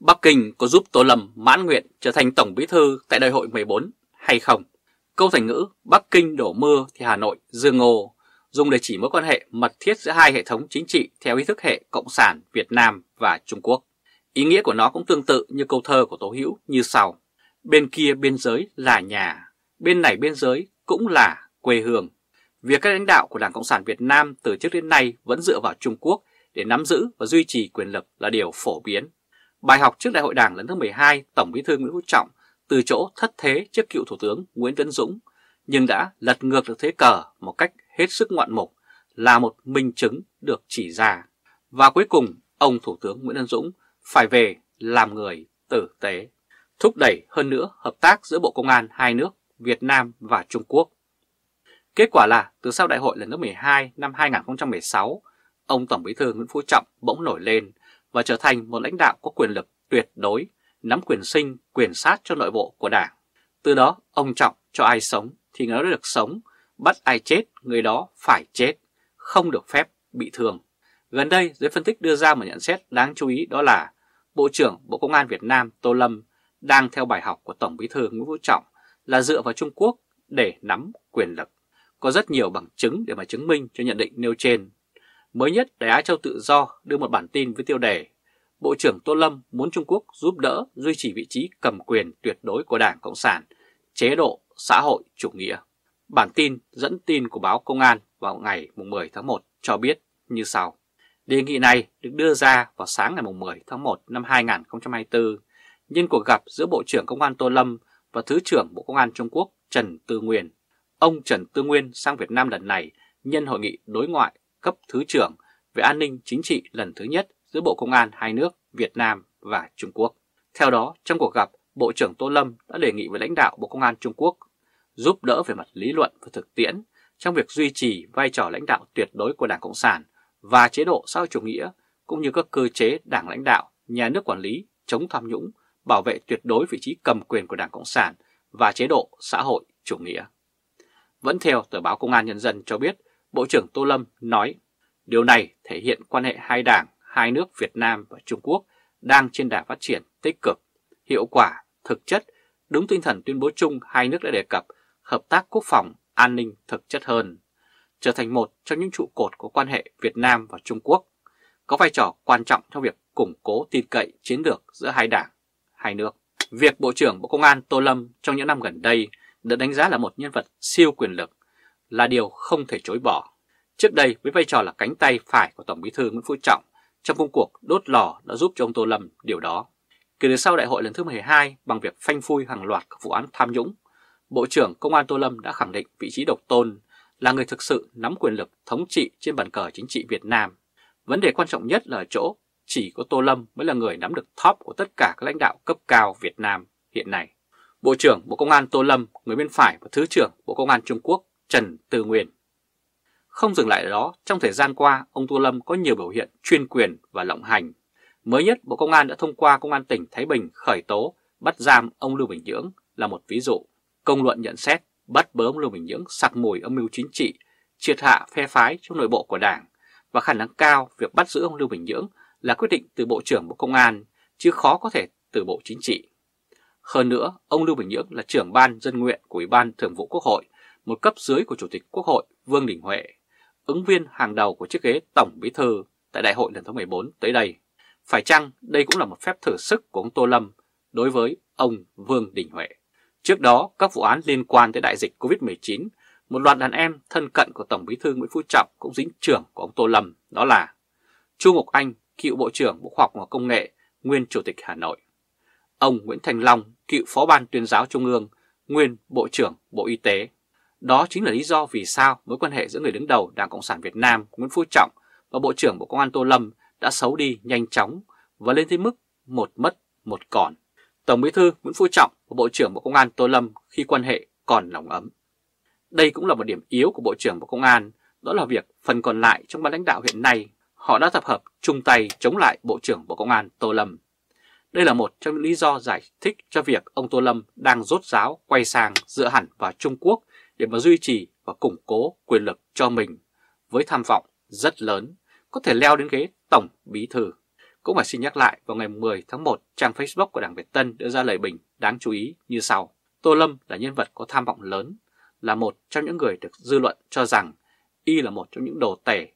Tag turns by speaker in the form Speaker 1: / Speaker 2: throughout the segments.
Speaker 1: Bắc Kinh có giúp Tô Lâm mãn nguyện trở thành Tổng Bí Thư tại đại hội 14 hay không? Câu thành ngữ Bắc Kinh đổ mưa thì Hà Nội dương ngô dùng để chỉ mối quan hệ mật thiết giữa hai hệ thống chính trị theo ý thức hệ Cộng sản Việt Nam và Trung Quốc. Ý nghĩa của nó cũng tương tự như câu thơ của Tố Hữu như sau. Bên kia biên giới là nhà, bên này biên giới cũng là quê hương. Việc các lãnh đạo của Đảng Cộng sản Việt Nam từ trước đến nay vẫn dựa vào Trung Quốc để nắm giữ và duy trì quyền lực là điều phổ biến Bài học trước Đại hội Đảng lần thứ 12, Tổng Bí thư Nguyễn Phú Trọng từ chỗ thất thế trước cựu Thủ tướng Nguyễn Tấn Dũng nhưng đã lật ngược được thế cờ một cách hết sức ngoạn mục là một minh chứng được chỉ ra. Và cuối cùng, ông Thủ tướng Nguyễn Tấn Dũng phải về làm người tử tế, thúc đẩy hơn nữa hợp tác giữa Bộ Công an hai nước Việt Nam và Trung Quốc. Kết quả là từ sau đại hội lần thứ 12 năm 2016, ông Tổng Bí thư Nguyễn Phú Trọng bỗng nổi lên và trở thành một lãnh đạo có quyền lực tuyệt đối, nắm quyền sinh, quyền sát cho nội bộ của đảng. Từ đó, ông Trọng cho ai sống thì người đó được sống, bắt ai chết người đó phải chết, không được phép bị thương. Gần đây, giới phân tích đưa ra một nhận xét đáng chú ý đó là Bộ trưởng Bộ Công an Việt Nam Tô Lâm đang theo bài học của Tổng bí thư Nguyễn Phú Trọng là dựa vào Trung Quốc để nắm quyền lực. Có rất nhiều bằng chứng để mà chứng minh cho nhận định nêu trên. Mới nhất, Đài Á Châu Tự Do đưa một bản tin với tiêu đề Bộ trưởng Tô Lâm muốn Trung Quốc giúp đỡ duy trì vị trí cầm quyền tuyệt đối của Đảng Cộng sản, chế độ xã hội chủ nghĩa. Bản tin dẫn tin của báo Công an vào ngày 10 tháng 1 cho biết như sau. Đề nghị này được đưa ra vào sáng ngày 10 tháng 1 năm 2024 nhân cuộc gặp giữa Bộ trưởng Công an Tô Lâm và Thứ trưởng Bộ Công an Trung Quốc Trần Tư Nguyên. Ông Trần Tư Nguyên sang Việt Nam lần này nhân hội nghị đối ngoại cấp Thứ trưởng về an ninh chính trị lần thứ nhất giữa Bộ Công an hai nước Việt Nam và Trung Quốc. Theo đó, trong cuộc gặp, Bộ trưởng Tô Lâm đã đề nghị với lãnh đạo Bộ Công an Trung Quốc giúp đỡ về mặt lý luận và thực tiễn trong việc duy trì vai trò lãnh đạo tuyệt đối của Đảng Cộng sản và chế độ xã hội chủ nghĩa, cũng như các cơ chế đảng lãnh đạo, nhà nước quản lý, chống tham nhũng, bảo vệ tuyệt đối vị trí cầm quyền của Đảng Cộng sản và chế độ xã hội chủ nghĩa. Vẫn theo tờ báo Công an Nhân dân cho biết, Bộ trưởng Tô Lâm nói, điều này thể hiện quan hệ hai đảng, hai nước Việt Nam và Trung Quốc đang trên đà phát triển tích cực, hiệu quả, thực chất, đúng tinh thần tuyên bố chung hai nước đã đề cập hợp tác quốc phòng, an ninh thực chất hơn, trở thành một trong những trụ cột của quan hệ Việt Nam và Trung Quốc, có vai trò quan trọng trong việc củng cố tin cậy chiến lược giữa hai đảng, hai nước. Việc Bộ trưởng Bộ Công an Tô Lâm trong những năm gần đây được đánh giá là một nhân vật siêu quyền lực là điều không thể chối bỏ. Trước đây với vai trò là cánh tay phải của Tổng Bí thư Nguyễn Phú Trọng, trong công cuộc đốt lò đã giúp cho ông Tô Lâm điều đó. Kể từ sau đại hội lần thứ 12 bằng việc phanh phui hàng loạt các vụ án tham nhũng, Bộ trưởng Công an Tô Lâm đã khẳng định vị trí độc tôn là người thực sự nắm quyền lực thống trị trên bàn cờ chính trị Việt Nam. Vấn đề quan trọng nhất là ở chỗ chỉ có Tô Lâm mới là người nắm được top của tất cả các lãnh đạo cấp cao Việt Nam hiện nay. Bộ trưởng Bộ Công an Tô Lâm, người bên phải và Thứ trưởng Bộ Công an Trung Quốc Trần Tư Nguyên. Không dừng lại ở đó, trong thời gian qua, ông Tô Lâm có nhiều biểu hiện chuyên quyền và lộng hành. Mới nhất, Bộ Công an đã thông qua Công an tỉnh Thái Bình khởi tố, bắt giam ông Lưu Bình Nhưỡng là một ví dụ. Công luận nhận xét bắt bớ ông Lưu Bình Nhưỡng sặc mùi âm mưu chính trị, triệt hạ phe phái trong nội bộ của Đảng và khả năng cao việc bắt giữ ông Lưu Bình Nhưỡng là quyết định từ Bộ trưởng Bộ Công an, chứ khó có thể từ Bộ Chính trị. Hơn nữa, ông Lưu Bình Nhưỡng là trưởng ban dân nguyện của Ủy ban Thường vụ Quốc hội một cấp dưới của Chủ tịch Quốc hội Vương Đình Huệ, ứng viên hàng đầu của chiếc ghế Tổng Bí Thư tại đại hội lần thứ 14 tới đây. Phải chăng đây cũng là một phép thử sức của ông Tô Lâm đối với ông Vương Đình Huệ? Trước đó, các vụ án liên quan tới đại dịch COVID-19, một loạt đàn em thân cận của Tổng Bí thư Nguyễn Phú Trọng cũng dính trưởng của ông Tô Lâm, đó là Chu Ngọc Anh, cựu Bộ trưởng Bộ Khoa học và Công nghệ, nguyên Chủ tịch Hà Nội, ông Nguyễn Thành Long, cựu Phó ban tuyên giáo Trung ương, nguyên Bộ trưởng Bộ Y tế, đó chính là lý do vì sao mối quan hệ giữa người đứng đầu Đảng Cộng sản Việt Nam Nguyễn Phú Trọng và Bộ trưởng Bộ Công an Tô Lâm đã xấu đi nhanh chóng và lên tới mức một mất một còn. Tổng Bí thư Nguyễn Phú Trọng và Bộ trưởng Bộ Công an Tô Lâm khi quan hệ còn nóng ấm. Đây cũng là một điểm yếu của Bộ trưởng Bộ Công an, đó là việc phần còn lại trong ban lãnh đạo hiện nay họ đã tập hợp chung tay chống lại Bộ trưởng Bộ Công an Tô Lâm. Đây là một trong những lý do giải thích cho việc ông Tô Lâm đang rốt ráo quay sang dựa hẳn vào Trung Quốc để mà duy trì và củng cố quyền lực cho mình với tham vọng rất lớn có thể leo đến ghế tổng bí thư. Cũng phải xin nhắc lại vào ngày 10 tháng 1 trang Facebook của Đảng Việt Tân đưa ra lời bình đáng chú ý như sau. Tô Lâm là nhân vật có tham vọng lớn, là một trong những người được dư luận cho rằng y là một trong những đồ tể.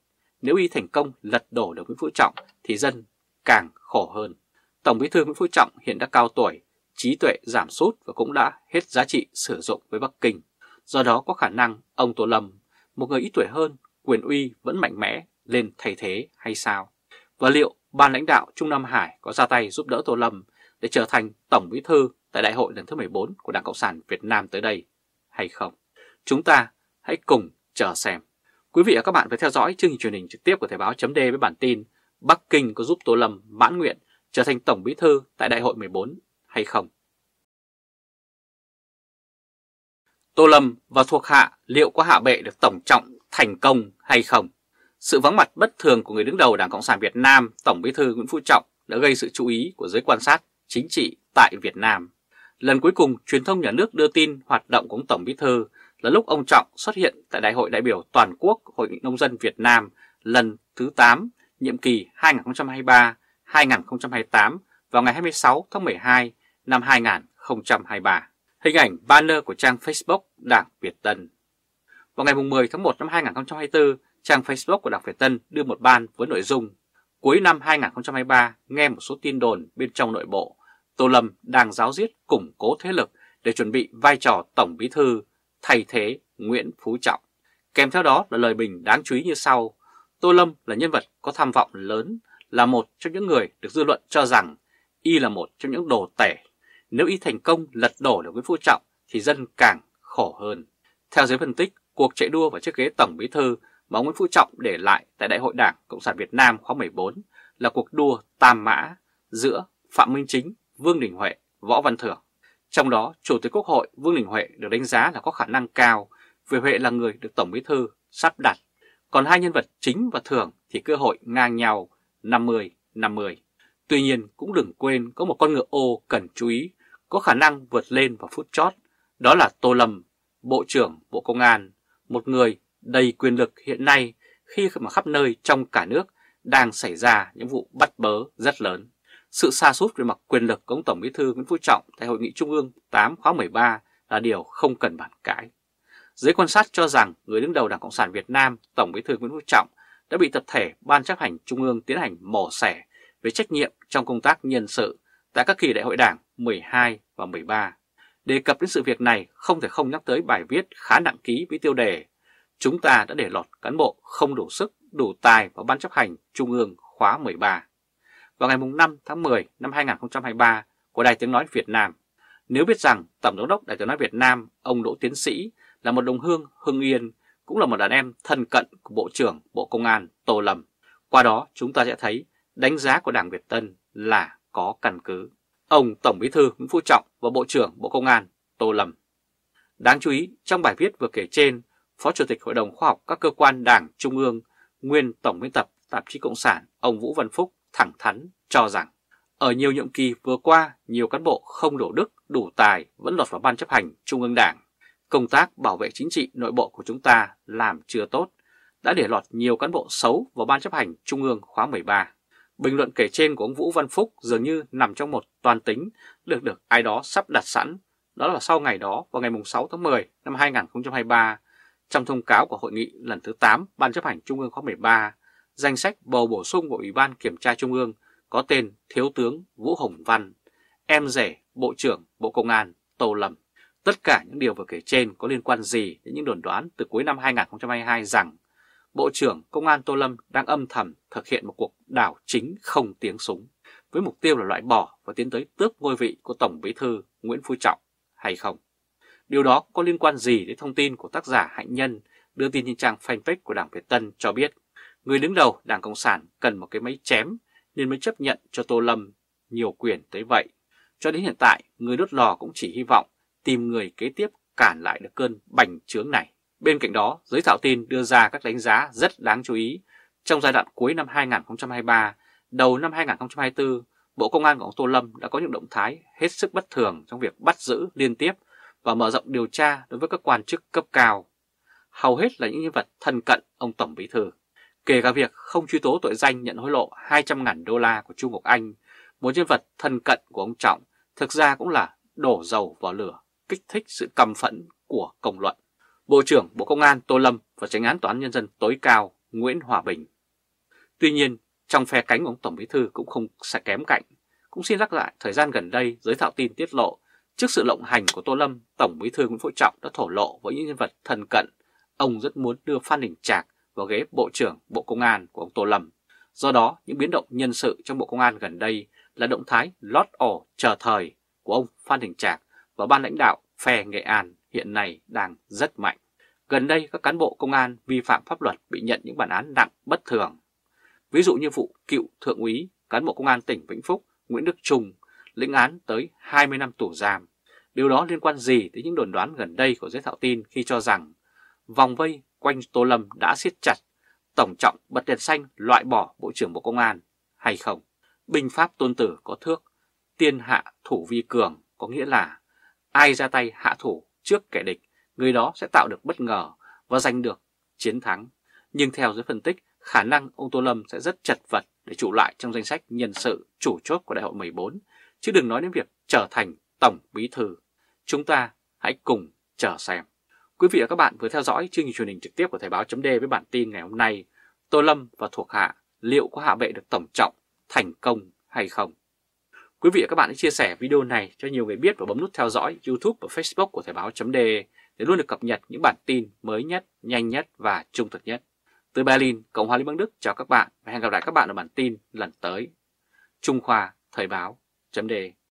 Speaker 1: Nếu y thành công lật đổ được Nguyễn Phú Trọng thì dân càng khổ hơn. Tổng bí thư Nguyễn Phú Trọng hiện đã cao tuổi, trí tuệ giảm sút và cũng đã hết giá trị sử dụng với Bắc Kinh. Do đó có khả năng ông Tô Lâm, một người ít tuổi hơn, quyền uy vẫn mạnh mẽ lên thay thế hay sao? Và liệu ban lãnh đạo Trung Nam Hải có ra tay giúp đỡ Tô Lâm để trở thành Tổng Bí Thư tại Đại hội lần thứ 14 của Đảng Cộng sản Việt Nam tới đây hay không? Chúng ta hãy cùng chờ xem. Quý vị và các bạn phải theo dõi chương trình truyền hình trực tiếp của Thời báo chấm với bản tin Bắc Kinh có giúp Tô Lâm mãn nguyện trở thành Tổng Bí Thư tại Đại hội 14 hay không? Tô Lâm và thuộc hạ liệu có hạ bệ được Tổng Trọng thành công hay không? Sự vắng mặt bất thường của người đứng đầu Đảng Cộng sản Việt Nam, Tổng Bí thư Nguyễn Phú Trọng đã gây sự chú ý của giới quan sát chính trị tại Việt Nam. Lần cuối cùng truyền thông nhà nước đưa tin hoạt động của ông Tổng Bí thư là lúc ông Trọng xuất hiện tại Đại hội đại biểu toàn quốc Hội nghị nông dân Việt Nam lần thứ 8, nhiệm kỳ 2023-2028 vào ngày 26 tháng 12 năm 2023 hình ảnh banner của trang Facebook Đảng Việt Tân. Vào ngày 10 tháng 1 năm 2024, trang Facebook của Đảng Việt Tân đưa một ban với nội dung Cuối năm 2023, nghe một số tin đồn bên trong nội bộ, Tô Lâm đang giáo diết củng cố thế lực để chuẩn bị vai trò Tổng Bí Thư thay thế Nguyễn Phú Trọng. Kèm theo đó là lời bình đáng chú ý như sau. Tô Lâm là nhân vật có tham vọng lớn, là một trong những người được dư luận cho rằng y là một trong những đồ tể nếu y thành công lật đổ được Nguyễn Phú Trọng thì dân càng khổ hơn. Theo giới phân tích, cuộc chạy đua vào chiếc ghế Tổng Bí Thư mà Nguyễn Phú Trọng để lại tại Đại hội Đảng Cộng sản Việt Nam khóa 14 là cuộc đua tam mã giữa Phạm Minh Chính, Vương Đình Huệ, Võ Văn Thưởng. Trong đó, Chủ tịch Quốc hội Vương Đình Huệ được đánh giá là có khả năng cao vì Huệ là người được Tổng Bí Thư sắp đặt. Còn hai nhân vật chính và thường thì cơ hội ngang nhau 50-50. Tuy nhiên cũng đừng quên có một con ngựa ô cần chú ý có khả năng vượt lên vào phút chót, đó là Tô Lâm, Bộ trưởng Bộ Công an, một người đầy quyền lực hiện nay khi mà khắp nơi trong cả nước đang xảy ra những vụ bắt bớ rất lớn. Sự xa sút về mặt quyền lực của ông Tổng Bí thư Nguyễn Phú Trọng tại Hội nghị Trung ương 8 khóa 13 là điều không cần bàn cãi. Giới quan sát cho rằng người đứng đầu Đảng Cộng sản Việt Nam Tổng Bí thư Nguyễn Phú Trọng đã bị tập thể Ban chấp hành Trung ương tiến hành mổ xẻ về trách nhiệm trong công tác nhân sự tại các kỳ đại hội đảng 12 và 13. Đề cập đến sự việc này không thể không nhắc tới bài viết khá nặng ký với tiêu đề Chúng ta đã để lọt cán bộ không đủ sức, đủ tài vào Ban chấp hành Trung ương khóa 13 vào ngày 5 tháng 10 năm 2023 của Đài Tiếng Nói Việt Nam. Nếu biết rằng Tổng giám đốc Đài Tiếng Nói Việt Nam, ông Đỗ Tiến Sĩ, là một đồng hương Hưng Yên, cũng là một đàn em thân cận của Bộ trưởng Bộ Công an Tô Lâm. Qua đó chúng ta sẽ thấy đánh giá của Đảng Việt Tân là có căn cứ ông Tổng Bí thư Nguyễn Phú Trọng và Bộ trưởng Bộ Công an Tô Lâm. Đáng chú ý, trong bài viết vừa kể trên, Phó Chủ tịch Hội đồng Khoa học các cơ quan Đảng Trung ương, nguyên Tổng biên tập Tạp chí Cộng sản, ông Vũ Văn Phúc thẳng thắn cho rằng ở nhiều nhiệm kỳ vừa qua, nhiều cán bộ không đủ đức, đủ tài vẫn lọt vào ban chấp hành Trung ương Đảng. Công tác bảo vệ chính trị nội bộ của chúng ta làm chưa tốt, đã để lọt nhiều cán bộ xấu vào ban chấp hành Trung ương khóa 13. Bình luận kể trên của ông Vũ Văn Phúc dường như nằm trong một toàn tính được được ai đó sắp đặt sẵn. Đó là sau ngày đó vào ngày 6 tháng 10 năm 2023, trong thông cáo của hội nghị lần thứ 8 Ban chấp hành Trung ương khóa 13, danh sách bầu bổ sung của Ủy ban Kiểm tra Trung ương có tên Thiếu tướng Vũ Hồng Văn, em rể Bộ trưởng Bộ Công an Tô Lâm. Tất cả những điều vừa kể trên có liên quan gì đến những đồn đoán từ cuối năm 2022 rằng Bộ trưởng Công an Tô Lâm đang âm thầm thực hiện một cuộc đảo chính không tiếng súng với mục tiêu là loại bỏ và tiến tới tước ngôi vị của Tổng Bí thư Nguyễn Phú Trọng hay không. Điều đó có liên quan gì đến thông tin của tác giả Hạnh Nhân đưa tin trên trang fanpage của Đảng Việt Tân cho biết người đứng đầu Đảng Cộng sản cần một cái máy chém nên mới chấp nhận cho Tô Lâm nhiều quyền tới vậy. Cho đến hiện tại, người đốt lò cũng chỉ hy vọng tìm người kế tiếp cản lại được cơn bành trướng này. Bên cạnh đó, giới thạo tin đưa ra các đánh giá rất đáng chú ý. Trong giai đoạn cuối năm 2023, đầu năm 2024, Bộ Công an của ông Tô Lâm đã có những động thái hết sức bất thường trong việc bắt giữ liên tiếp và mở rộng điều tra đối với các quan chức cấp cao. Hầu hết là những nhân vật thân cận ông Tổng Bí Thư. Kể cả việc không truy tố tội danh nhận hối lộ 200.000 đô la của Trung Ngọc Anh, một nhân vật thân cận của ông Trọng thực ra cũng là đổ dầu vào lửa, kích thích sự căm phẫn của công luận. Bộ trưởng Bộ Công an Tô Lâm và tránh án Toán Nhân dân tối cao Nguyễn Hòa Bình. Tuy nhiên, trong phe cánh ông Tổng Bí Thư cũng không sẽ kém cạnh. Cũng xin nhắc lại, thời gian gần đây giới thạo tin tiết lộ, trước sự lộng hành của Tô Lâm, Tổng Bí Thư Nguyễn Phú Trọng đã thổ lộ với những nhân vật thân cận. Ông rất muốn đưa Phan Đình Trạc vào ghế Bộ trưởng Bộ Công an của ông Tô Lâm. Do đó, những biến động nhân sự trong Bộ Công an gần đây là động thái lót ổ chờ thời của ông Phan Đình Trạc và ban lãnh đạo phe Nghệ An hiện nay đang rất mạnh. Gần đây các cán bộ công an vi phạm pháp luật bị nhận những bản án nặng bất thường. Ví dụ như vụ cựu thượng úy cán bộ công an tỉnh Vĩnh Phúc Nguyễn Đức Trung lĩnh án tới 20 năm tù giam. Điều đó liên quan gì tới những đồn đoán gần đây của giới thạo tin khi cho rằng vòng vây quanh Tô Lâm đã siết chặt, tổng trọng bật đèn xanh loại bỏ Bộ trưởng Bộ Công an hay không? Binh pháp tôn tử có thước, tiên hạ thủ vi cường có nghĩa là ai ra tay hạ thủ trước kẻ địch người đó sẽ tạo được bất ngờ và giành được chiến thắng. Nhưng theo giới phân tích, khả năng ông Tô Lâm sẽ rất chật vật để trụ lại trong danh sách nhân sự chủ chốt của Đại hội 14, chứ đừng nói đến việc trở thành Tổng Bí Thư. Chúng ta hãy cùng chờ xem. Quý vị và các bạn vừa theo dõi chương trình truyền hình trực tiếp của Thời báo chấm với bản tin ngày hôm nay Tô Lâm và thuộc hạ liệu có hạ bệ được Tổng Trọng thành công hay không. Quý vị và các bạn hãy chia sẻ video này cho nhiều người biết và bấm nút theo dõi YouTube và Facebook của Thời báo chấm để để luôn được cập nhật những bản tin mới nhất, nhanh nhất và trung thực nhất. Từ Berlin, Cộng hòa Liên bang Đức chào các bạn và hẹn gặp lại các bạn ở bản tin lần tới. Trung Khoa Thời báo chấm đề